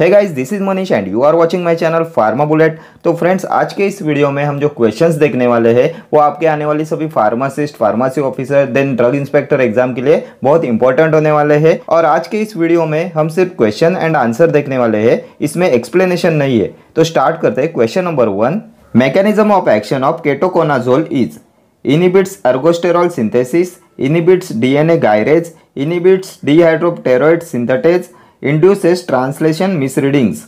है guys this is Manish and you are watching my channel pharma bullet तो friends आज के इस वीडियो में हम जो क्वेश्चंस देखने वाले हैं वो आपके आने वाले सभी pharmacist pharmacy officer then drug inspector exam के लिए बहुत इंपॉर्टेंट होने वाले हैं और आज के इस वीडियो में हम सिर्फ क्वेश्चन एंड आंसर देखने वाले है इसमें एक्सप्लेनेशन नहीं है तो स्टार्ट करते हैं question number one mechanism of action of ketoconazole is inhibits ergosterol synthesis inhibits DNA gyrase inhibits dihydropteroate synthetase induces translation misreadings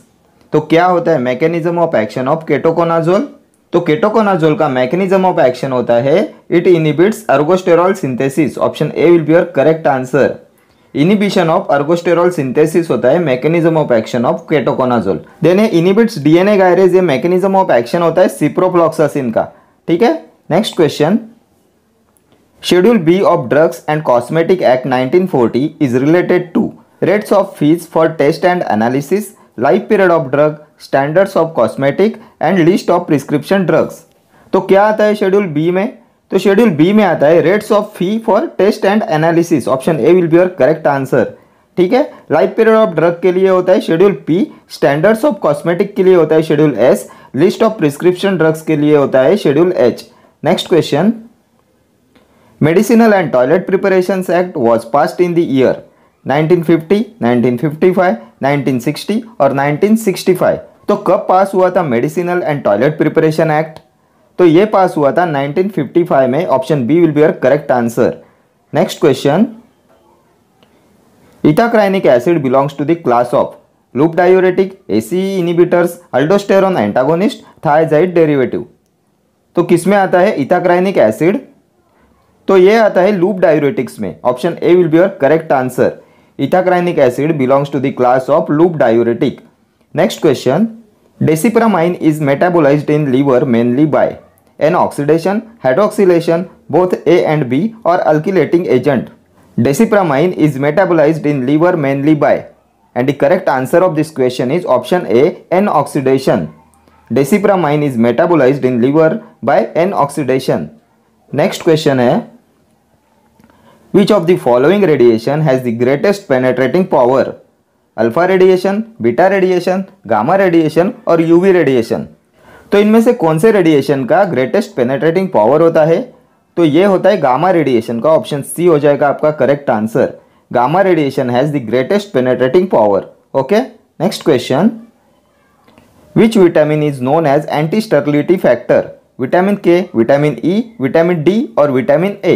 तो क्या होता है mechanism of action of ketoconazole तो केटोकोनाजोल का मैकेनिज्म ऑफ एक्शन होता है it inhibits ergosterol synthesis option A will be your correct answer inhibition of ergosterol synthesis होता है mechanism of action of ketoconazole then है इनिबिट्स डीएनए गायरेज ये mechanism of action होता है ciprofloxacin का ठीक है next question schedule B of drugs and cosmetic act 1940 is related to rates of fees for test and analysis, life period of drug standards of cosmetic and list of prescription drugs तो क्या आता है schedule B में तो schedule B में आता है rates of fee for test and analysis option A will be your correct answer ठीक है लाइफ पीरियड ऑफ ड्रग के लिए होता है schedule P standards of cosmetic के लिए होता है schedule S list of prescription drugs के लिए होता है schedule H next question medicinal and toilet preparation act was passed in the year 1950, 1955, 1960 और 1965 तो कब पास हुआ था medicinal and toilet preparation act तो ये पास हुआ था 1955 में option B will be your correct answer next question ethacrynic acid belongs to the class of loop diuretic AC inhibitors aldosterone antagonist thiazide derivative तो किस में आता है इथाक्राइनिक एसिड तो ये आता है लूप डायोरेटिक्स में option A will be your correct answer ethacrynic acid belongs to the class of loop diuretic next question desipramine is metabolize in liver mainly by N oxidation hydroxylation both A and B और alkylating agent desipramine is metabolize in liver mainly by and the correct answer of this question is option A N oxidation desipramine is metabolize in liver by N oxidation next question है Which of the following radiation has the greatest penetrating power? Alpha radiation beta radiation gamma radiation और UV radiation तो इनमें से कौन से radiation का greatest penetrating power होता है तो ये होता है गामा रेडिएशन का ऑप्शन सी हो जाएगा आपका correct answer gamma radiation has the greatest penetrating power okay next question which vitamin is known as anti sterility factor vitamin K vitamin E vitamin D और vitamin A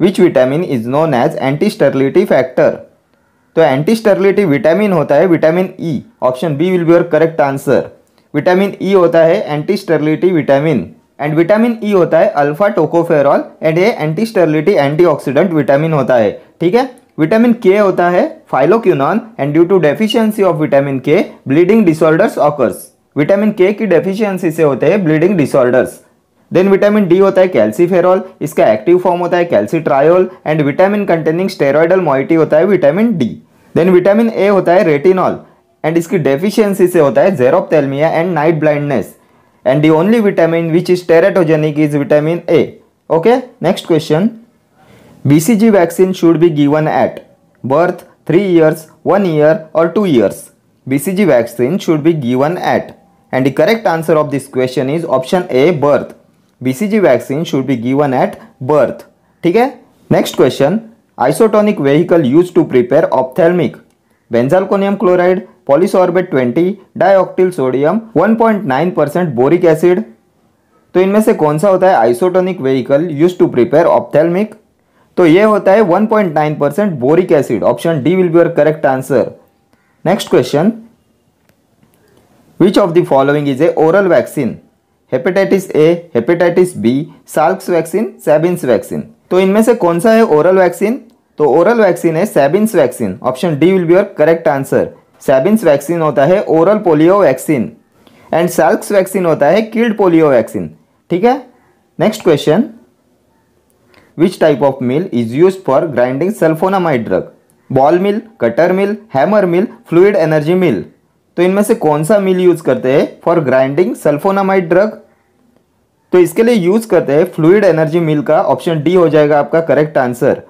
which vitamin is known as anti sterility factor तो anti sterility vitamin होता है vitamin E option B will be your correct answer vitamin E होता है anti sterility vitamin and vitamin E होता है alpha tocopherol and ये anti sterility antioxidant vitamin होता है ठीक है विटामिन के होता है phylloquinone and due to deficiency of vitamin K bleeding disorders occurs vitamin K की डेफिशिएंसी से होते हैं bleeding disorders then vitamin D होता है कैल्सीफेरॉल इसका एक्टिव फॉर्म होता है calcitriol and vitamin containing steroidal moiety होता है vitamin D then vitamin A होता है रेटिनॉल एंड इसकी डेफिशिएंसी से होता है xerophthalmia and night blindness and the only vitamin which is teratogenic is vitamin A okay next question BCG vaccine should be given at birth three years one year और two years BCG vaccine should be given at and the correct answer of this question is option A birth BCG vaccine should be given at birth ठीक है next question isotonic vehicle use to prepare ophthalmic benzalkonium chloride polysorbate 20 dioctyl sodium 1.9 percent boric acid तो इनमें से कौन सा होता है isotonic vehicle use to prepare ophthalmic तो ये होता है 1.9 percent boric acid option D will be your correct answer next question which of the following is a oral vaccine hepatitis A hepatitis B Salk's vaccine Sabin's vaccine तो इनमें से कौन सा है ओरल वैक्सीन तो ओरल वैक्सीन है Sabin's vaccine option D will be your correct answer Sabin's vaccine होता है oral polio vaccine and Salk's vaccine होता है किल्ड पोलियो वैक्सीन ठीक है next question which type of mill is use for grinding sulfonamide drug ball mill cutter mill hammer mill fluid energy mill तो इनमें से कौन सा मिल यूज करते हैं फॉर ग्राइंडिंग सल्फोनामाइड ड्रग तो इसके लिए यूज करते हैं फ्लूड एनर्जी मिल का ऑप्शन डी हो जाएगा आपका correct answer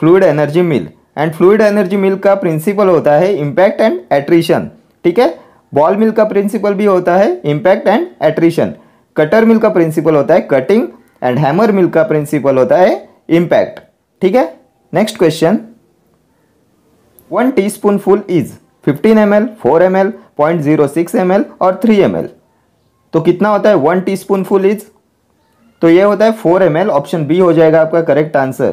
fluid energy mill and fluid energy mill का प्रिंसिपल होता है इम्पैक्ट एंड एट्रीशन ठीक है बॉल मिल का प्रिंसिपल भी होता है impact and attrition cutter mill का प्रिंसिपल होता है कटिंग एंड हैमर मिल का प्रिंसिपल होता है इम्पैक्ट ठीक है next question one teaspoonful is 15 M L four M L point zero six M L और थ्री एम एल तो कितना होता है one teaspoonful is तो ये होता है four M L option B हो जाएगा आपका correct answer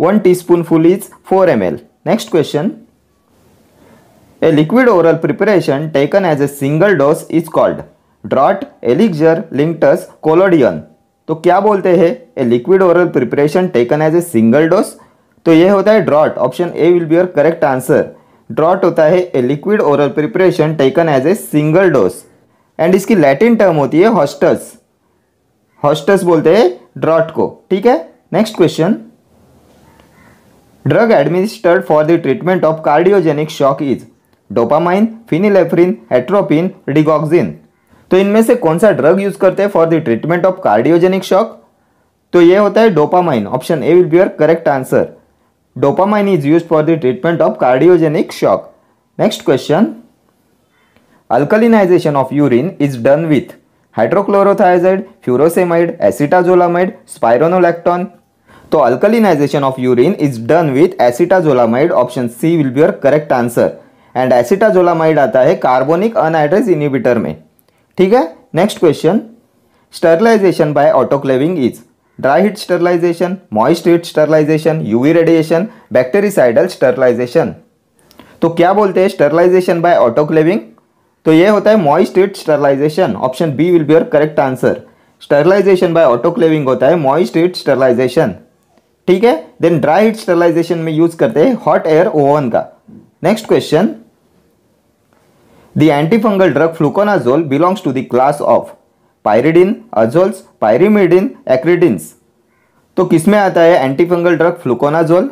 one teaspoonful is four M L next question a liquid oral preparation taken as a single dose is called drought elixir linctus collodion तो क्या बोलते हैं a liquid oral preparation taken as a single dose तो ये होता है draught option A will be your correct answer draught होता है a liquid oral preparation taken as a single dose and इसकी लैटिन टर्म होती है हॉस्टस हॉस्टस बोलते हैं ड्रॉट को ठीक है next question drug administered for the treatment of cardiogenic shock is dopamine phenylephrine atropine digoxin तो इनमें से कौन सा ड्रग यूज करते हैं for the treatment of cardiogenic shock तो ये होता है dopamine option A will be your correct answer Dopamine is used for the treatment of cardiogenic shock. Next question. Alkalinization of urine is done with hydrochlorothiazide, furosemide, acetazolamide, spironolactone. So alkalinization of urine is done with acetazolamide. Option C will be your correct answer. And acetazolamide आता है carbonic anhydrase inhibitor में ठीक है next question sterilization by autoclaving is dry heat sterilization moist heat sterilization UV radiation bactericidal sterilization तो क्या बोलते हैं sterilization by autoclaving तो ये होता है moist heat sterilization option B will be your correct answer sterilization by autoclaving होता है मॉइस्ट हिट स्टरलाइजेशन ठीक है देन ड्राई हिट स्टरलाइजेशन में यूज करते हैं हॉट एयर ओवन का next question the antifungal drug fluconazole belongs to the class of pyridine azoles pyrimidine acridines तो किस में आता है एंटीफंगल ड्रग फ्लुकोनाजोल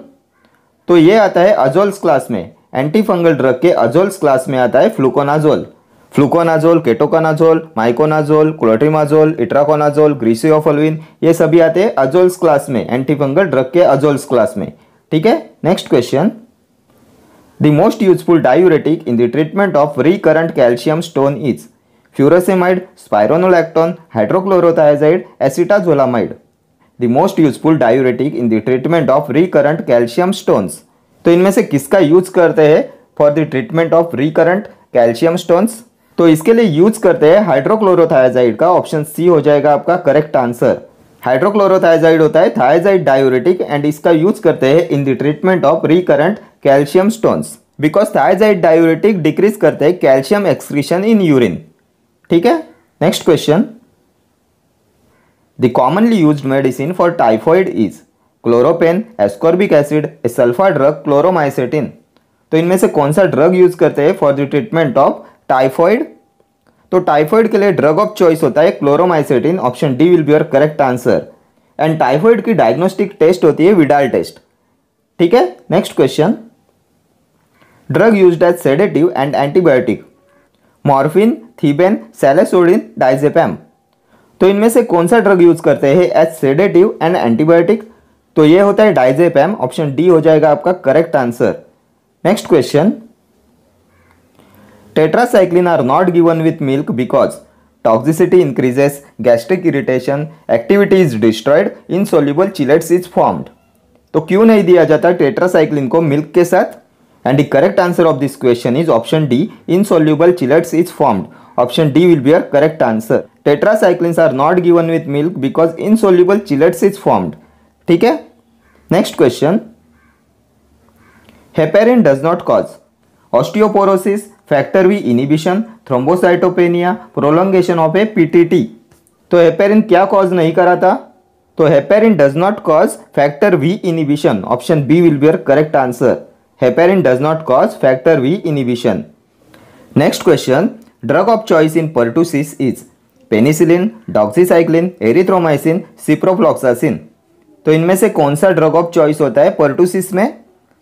तो ये आता है अजोल्स क्लास में एंटीफंगल ड्रग के अजोल्स क्लास में आता है fluconazole fluconazole ketoconazole miconazole clotrimazole itraconazole griseofulvin ये सभी आते हैं अजोल्स क्लास में एंटीफंगल ड्रग के अजोल्स क्लास में ठीक है next question the most useful diuretic in the treatment of recurrent calcium stone is furosemide spironolactone hydrochlorothiazide acetazolamide the most useful diuretic in the treatment of recurrent calcium stones तो इनमें से किसका use करते हैं for the treatment of recurrent calcium stones तो इसके लिए use करते हैं हाइड्रोक्लोरोथाइजाइड का ऑप्शन सी हो जाएगा आपका करेक्ट आंसर हाइड्रोक्लोरोथाइजाइड होता है थायजाइड डायोरेटिक एंड इसका यूज करते हैं in the treatment of recurrent calcium stones because thiazide diuretic decrease करते हैं कैल्शियम एक्सक्रीशन इन यूरिन ठीक है next question the commonly use medicine for typhoid is chloropen ascorbic acid sulfa drug chloromycetin तो इनमें से कौन सा ड्रग यूज करते हैं for the treatment of typhoid तो टाइफॉइड के लिए ड्रग ऑफ चॉइस होता है chloromycetin option D will be your correct answer and typhoid की डायग्नोस्टिक टेस्ट होती है विडाल टेस्ट ठीक है next question drug use as sedative and antibiotic morphine thebaine सेलेसोडिन डाइजेपैम तो इनमें से कौन सा ड्रग यूज़ करते हैं एज सेडेटिव एंड एंटीबायोटिक तो ये होता है डाइजेपैम ऑप्शन डी हो जाएगा आपका correct answer next question are not given with milk because toxicity increases gastric irritation activity is destroyed insoluble chelates is formed तो क्यों नहीं दिया जाता टेट्रासाइक्लिन को मिल्क के साथ and the correct answer of this question is option D insoluble chelates is formed option D will be be correct answer answer. Tetracyclines are not given with milk because insoluble chelates is formed. ठीक है next question heparin does not cause osteoporosis factor V inhibition thrombocytopenia prolongation of a PTT तो heparin क्या cause नहीं करा था तो heparin does not cause factor V inhibition option B will be correct answer heparin does not cause factor V inhibition next question drug of choice in pertussis is penicillin doxycycline erythromycin ciprofloxacin तो इनमें से कौन सा drug of choice होता है pertussis में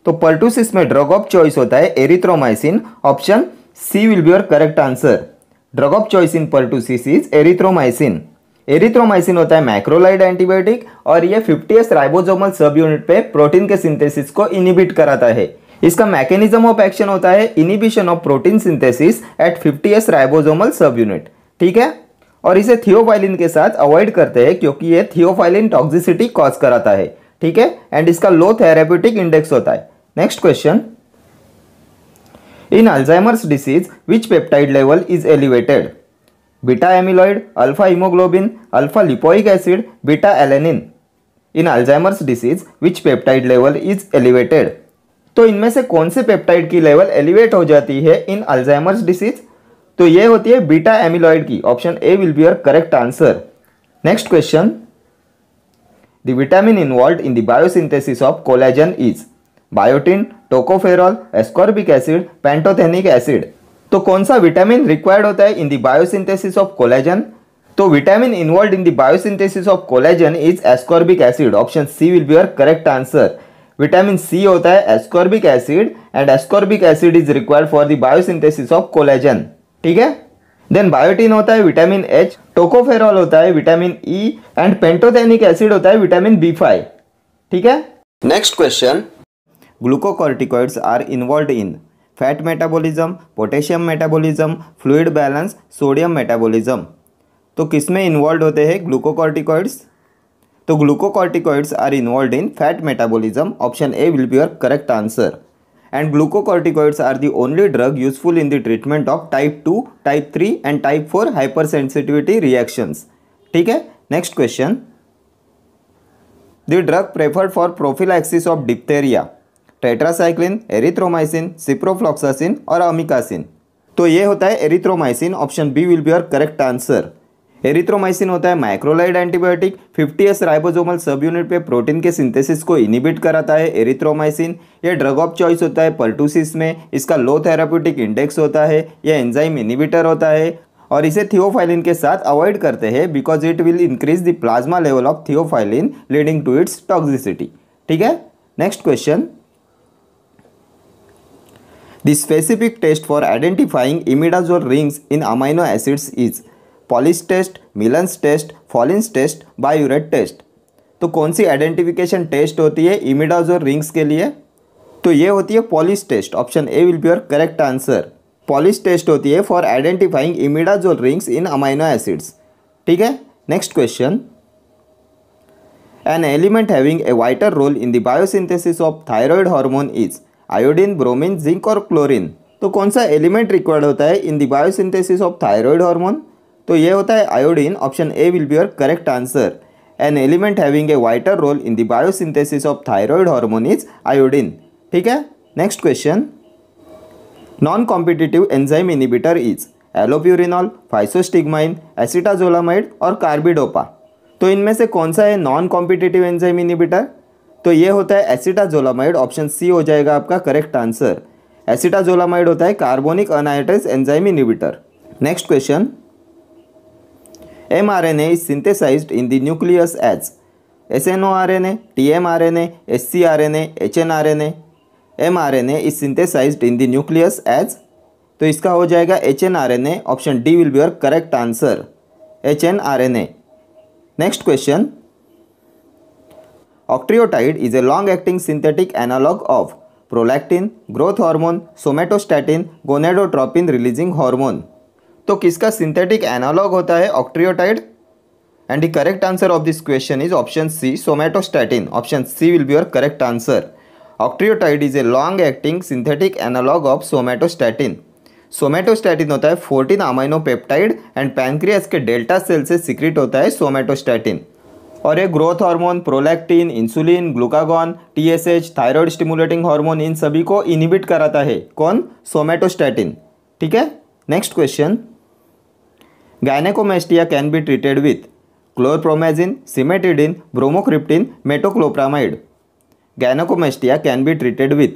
तो pertussis में ड्रग ऑफ चॉइस होता है erythromycin option C will be your correct answer drug of choice in pertussis is erythromycin erythromycin होता है मैक्रोलाइड एंटीबायोटिक और ये 50s राइबोजोमल सब यूनिट पे प्रोटीन के सिंथेसिस को इनिबिट कराता है इसका मैकेनिज्म ऑफ एक्शन होता है inhibition of protein synthesis at 50s ribosomal subunit ठीक है और इसे थियोफाइलिन के साथ अवॉइड करते हैं क्योंकि ये थियोफाइलिन टॉक्सिसिटी कॉज कराता है ठीक है एंड इसका लो थेरेप्यूटिक इंडेक्स होता है next question in Alzheimer's disease which peptide level is elevated beta amyloid alpha haemoglobin alpha lipoic acid beta alanine in Alzheimer's disease which peptide level is elevated तो इनमें से कौन से पेप्टाइड की level elevate हो जाती है इन अल्जाइमर्स डिसीज तो ये होती है बीटा एमिलॉइड की option A will be your correct answer next question the vitamin involve in the biosynthesis of collagen is biotin tocopherol ascorbic acid pantothenic acid तो कौन सा विटामिन रिक्वायर्ड होता है in the biosynthesis of collagen तो vitamin involve in the biosynthesis of collagen is ascorbic acid option C will be your correct answer vitamin C होता है ascorbic acid and ascorbic acid is required for the biosynthesis of collagen ठीक है then biotin होता है vitamin H tocopherol होता है vitamin E and pantothenic acid होता है विटामिन बी फाइव ठीक है next question glucocorticoids are involve in fat metabolism potassium metabolism fluid balance sodium metabolism तो किसमें इन्वॉल्व होते हैं ग्लूकोकॉर्टिकॉइड्स तो glucocorticoids are involve in fat metabolism option A will be your correct answer and glucocorticoids are the only drug useful in the treatment of type two type three and type four hyper sensitivity reactions ठीक है next question the drug preferred for prophylaxis of diphtheria tetracycline erythromycin ciprofloxacin और amikacin तो ये होता है erythromycin option B will be your correct answer erythromycin होता है macrolide antibiotic 50s ribosomal subunit पे प्रोटीन के सिंथेसिस को इनिबिट कराता है एरिथ्रोमाइसिन यह ड्रग ऑफ चॉइस होता है पल्टूसिस में इसका लो थेराप्यूटिक इंडेक्स होता है यह एंजाइम इनिबिटर होता है और इसे थियोफाइलिन के साथ अवॉइड करते हैं because it will increase the plasma level of theophylline leading to its toxicity ठीक है next question the specific test for identifying imidazole rings in amino acids is Pauly's test Millon's test Folin's test biuret test तो कौन सी identification test होती है इमिडाज और rings के लिए तो ये होती है Pauly's test option A will be your correct answer Pauly's test होती है फॉर आइडेंटिफाइंग इमिडाज और रिंग्स इन अमाइनो एसिड्स ठीक है next question an element having a vital role in the biosynthesis of thyroid hormone is iodine bromine zinc और chlorine तो कौन सा element required होता है in the biosynthesis of thyroid hormone तो ये होता है iodine option A will be your correct answer an element having a vital role in the biosynthesis of thyroid hormone is iodine ठीक है next question non competitive enzyme inhibitor is allopurinol physostigmine acetazolamide और carbidopa तो इनमें से कौन सा है non competitive enzyme inhibitor तो ये होता है एसिटाजोलामाइड ऑप्शन सी हो जाएगा आपका करेक्ट आंसर एसिटाजोलामाइड होता है carbonic anhydrase enzyme inhibitor next question mRNA is synthesized in the nucleus as snRNA, tmRNA, scRNA, hnRNA. mRNA is synthesized in the nucleus as तो इसका हो जाएगा H N R N A option D will be your correct answer H N R N A next question octreotide is a long acting synthetic analogue of prolactin growth hormone somatostatin gonadotropin releasing hormone तो किसका synthetic analogue होता है octreotide and the correct answer of this question is option C somatostatin option C will be your correct answer octreotide is a long acting synthetic analogue of somatostatin somatostatin होता है fourteen amino peptide and pancreas के delta cell से secrete होता है somatostatin और ये growth hormone prolactin insulin glucagon TSH thyroid stimulating hormone इन सभी को इनिबिट कराता है कौन सोमैटोस्टैटिन ठीक है next question gynaecomastia can be treated with chlorpromazine cimetidine bromocriptine metoclopramide gynaecomastia can be treated with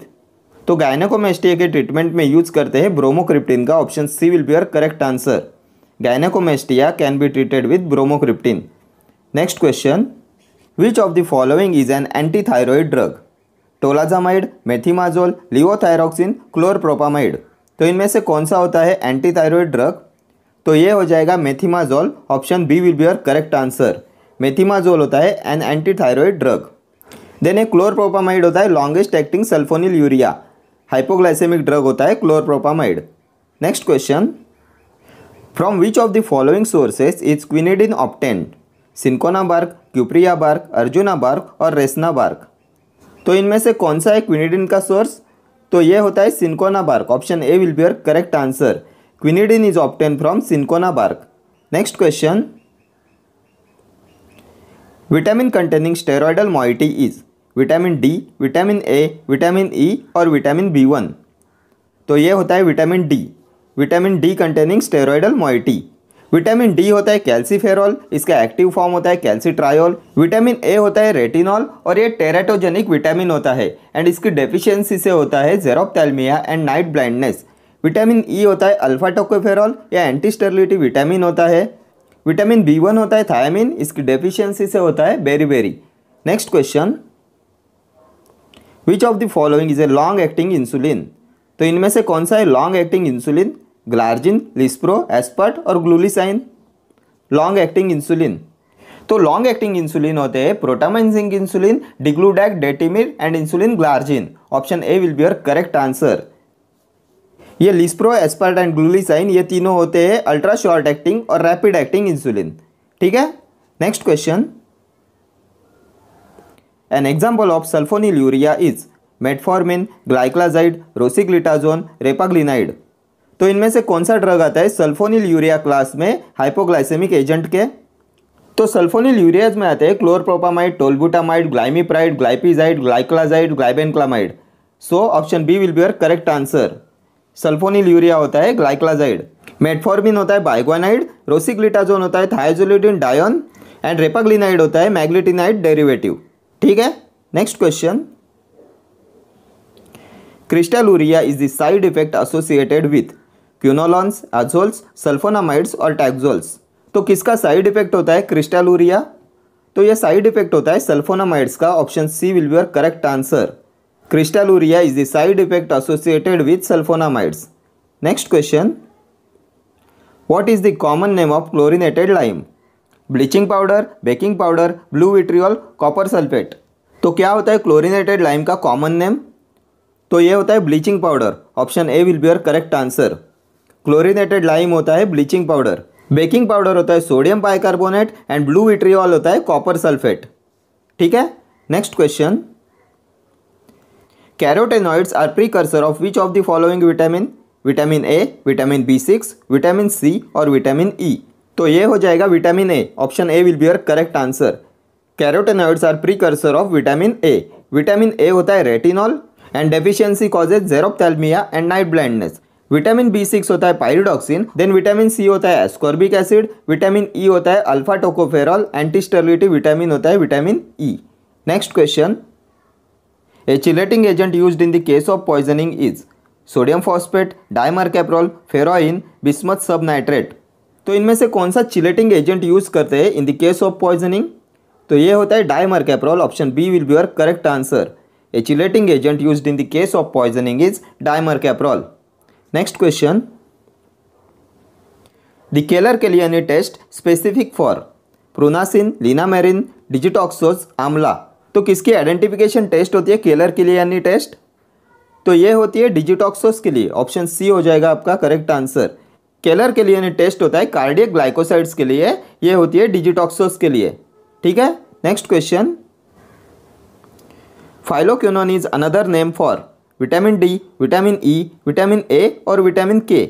तो गायनेकोमेस्टिया के ट्रीटमेंट में यूज करते हैं ब्रोमोक्रिप्टिन का option C will be are correct answer gynaecomastia can be treated with bromocriptine next question which of the following is an anti thyroid drug tolazamide methimazole levothyroxine chlorpropamide तो इनमें से कौन सा होता है एंटी थायरॉयड ड्रग तो ये हो जाएगा methimazole option B will be your correct answer methimazole होता है an anti thyroid drug then एक क्लोरप्रोपामाइड होता है longest acting sulphonylurea hypoglycaemic drug होता है chlorpropamide next question from which of the following sources is quinidine obtained cinchona bark cuprea bark Arjuna bark और रेसना bark तो इनमें से कौन सा है क्विनेडिन का सोर्स तो ये होता है cinchona bark option A will be your correct answer Quinidine is obtained from cinchona bark. Next question. Vitamin containing steroidal moiety is vitamin D vitamin A vitamin E e, और vitamin B one तो ये होता है vitamin D vitamin D containing steroidal moiety vitamin D होता है calciferol इसका active form होता है कैल्सीट्रायोल विटामिन ए होता है रेटिनॉल और ये टेराटोजेनिक विटामिन होता है एंड इसकी डेफिशिएंसी से होता है xerophthalmia and night blindness vitamin E e होता है अल्फा टोकोफेरॉल या एंटी स्टर्लिटी विटामिन होता है विटामिन बी वन होता है थायामिन इसकी डेफिशिएंसी से होता है beriberi next question which of the following is a long acting insulin तो इनमें से कौन सा है long acting insulin glargine lispro aspart और ग्लूलिसाइन लॉन्ग एक्टिंग इंसुलिन तो लॉन्ग एक्टिंग इंसुलिन होते हैं protamine zinc insulin degludec detemir and insulin glargine option A will be your correct answer ये लिस्प्रो एस्पर्ट एंड ग्लूलिसाइन ये तीनों होते हैं ultra short acting और रैपिड एक्टिंग इंसुलिन ठीक है next question an example of sulphonylurea is metformin gliclazide rosiglitazone repaglinide तो इनमें से कौन सा ड्रग आता है सल्फोनिल यूरिया क्लास में हाइपोग्लाइसेमिक एजेंट के तो सल्फोनिल यूरियाज में आते हैं chlorpropamide tolbutamide glimepiride glipizide gliclazide glibenclamide so option B will be your correct answer sulphonylurea होता है ग्लाइक्लाजाइड मेटफॉर्मिन होता है बाइगोनाइड रोसिक्लिटाजोन होता है थायजोलिडिन डायन एंड रेपाग्लिनाइड होता है मैग्लिटिनाइड डेरिवेटिव ठीक है next question crystalluria is the side effect associated with quinolones azoles sulphonamides और टैक्जोल्स तो किसका साइड इफेक्ट होता है क्रिस्टालूरिया तो यह साइड इफेक्ट होता है सल्फोनामाइड्स का option C will be your correct answer Crystalluria is the side effect associated with sulfonamides. Next question. What is the common name of chlorinated lime? Bleaching powder baking powder blue vitriol copper sulphate तो क्या होता है chlorinated lime का common name तो ये होता है bleaching powder option A will be your correct answer chlorinated lime होता है ब्लीचिंग पाउडर बेकिंग पाउडर होता है sodium bicarbonate and blue vitriol होता है कॉपर सल्फेट ठीक है next question carotenoids are pre of of which of following vitamin? Vitamin A vitamin B six vitamin C और vitamin E e. तो ये हो जाएगा vitamin A option A will be your correct answer carotenoids are precursor of vitamin A vitamin A होता है retinol and deficiency causes xerophthalmia and night blindness vitamin B six होता है pyridoxine then vitamin C होता है ascorbic acid vitamin E होता है alpha tocopherol एंटीस्टर्लिटी vitamin होता है vitamin E next question A chelating agent used in the case of poisoning is sodium phosphate caprol ferroin bismuth subnitrate तो इनमें से कौन सा चिलेटिंग एजेंट यूज़ करते हैं in the case of poisoning तो ये होता है dimercaprol option B will be your correct answer a chelating agent use in the case of poisoning is dimercaprol next question the Keller के लिए test specific for prunasin linamarin digitoxose amla तो किसकी identification test होती है Keller के लिए यानी test तो ये होती है डिजिटॉक्सोस के लिए ऑप्शन सी हो जाएगा आपका करेक्ट आंसर केलर के लिए यानी टेस्ट होता है कार्डियक ग्लाइकोसाइड्स के लिए ये होती है डिजिटॉक्सोस के लिए ठीक है next question phylloquinone is another name for vitamin D vitamin E vitamin A और विटामिन के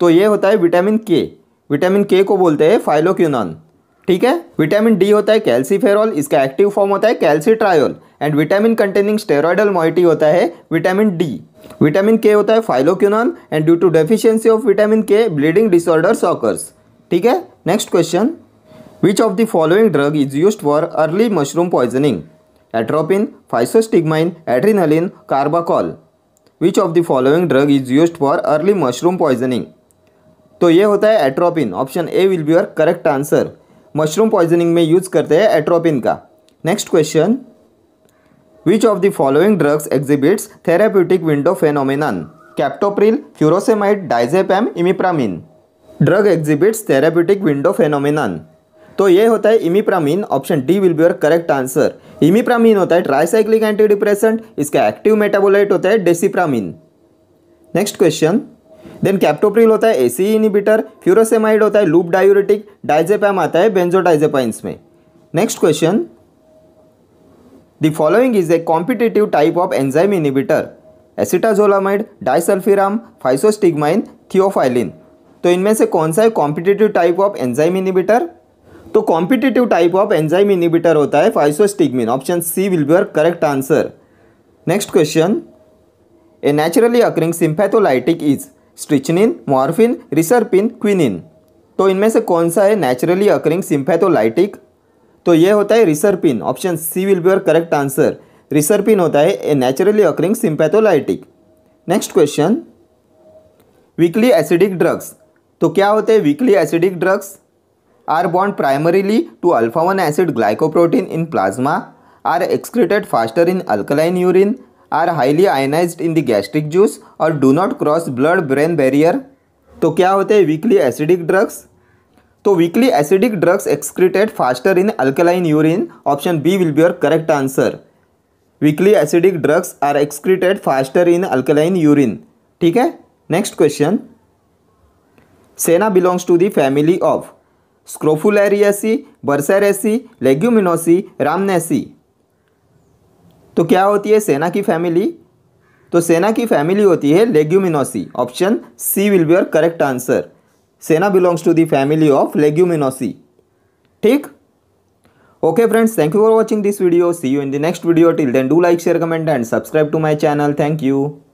तो ये होता है विटामिन के विटामिन के को बोलते हैं फाइलोक्यूनॉन ठीक है विटामिन डी होता है कैल्सीफेरॉल इसका एक्टिव फॉर्म होता है calcitriol and vitamin containing steroidal moiety होता है विटामिन डी विटामिन के होता है phylloquinol and due to deficiency of vitamin K bleeding disorder occurs ठीक है next question which of the following drug is use for early mushroom poisoning atropine physostigmine adrenaline carbachol which of the following drug is use for early mushroom poisoning तो ये होता है atropine option A will be your correct answer mushroom poisoning में use करते हैं atropine का next question which of the following drugs exhibits therapeutic window phenomenon captopril furosemide diazepam imipramine drug exhibits therapeutic window phenomenon तो ये होता है imipramine option D will be your correct answer imipramine होता है tricyclic antidepressant इसका active metabolite होता है desipramine next question then captopril होता है एसी इनिबिटर फ्यूरोसेमाइड होता है लूप डायोरेटिक डाइजेपैम आता है बेंजोडाइजेपाइंस में next question the following is a competitive type of enzyme inhibitor acetazolamide disulfiram physostigmine theophylline तो इनमें से कौन सा है competitive type of enzyme inhibitor तो competitive type of enzyme inhibitor होता है physostigmine option C will be your correct answer next question a naturally occurring sympatholytic is strychnine morphine reserpine quinine तो इनमें से कौन सा है नेचुरली अकरिंग सिंपैथोलाइटिक तो ये होता है reserpine option C will be your correct answer reserpine होता है a naturally occurring sympatholytic next question weakly acidic drugs तो क्या होते हैं weakly acidic drugs are bound primarily to alpha one acid glycoprotein in plasma are excreted faster in alkaline urine are highly ionize in the gastric juice और do not cross blood brain barrier तो क्या होते हैं weakly acidic drugs तो weekly acidic drugs excreted faster in alkaline urine option B will be your correct answer weakly acidic drugs are excreted faster in alkaline urine ठीक है next question senna belongs to the family of scrophulariaceae burseraceae leguminosae rhamnaceae तो क्या होती है सेना की family तो सेना की फैमिली होती है leguminosae option C will be your correct answer senna belongs to the family of leguminosae ठीक okay friends thank you for watching this video see you in the next video till then do like share comment and subscribe to my channel thank you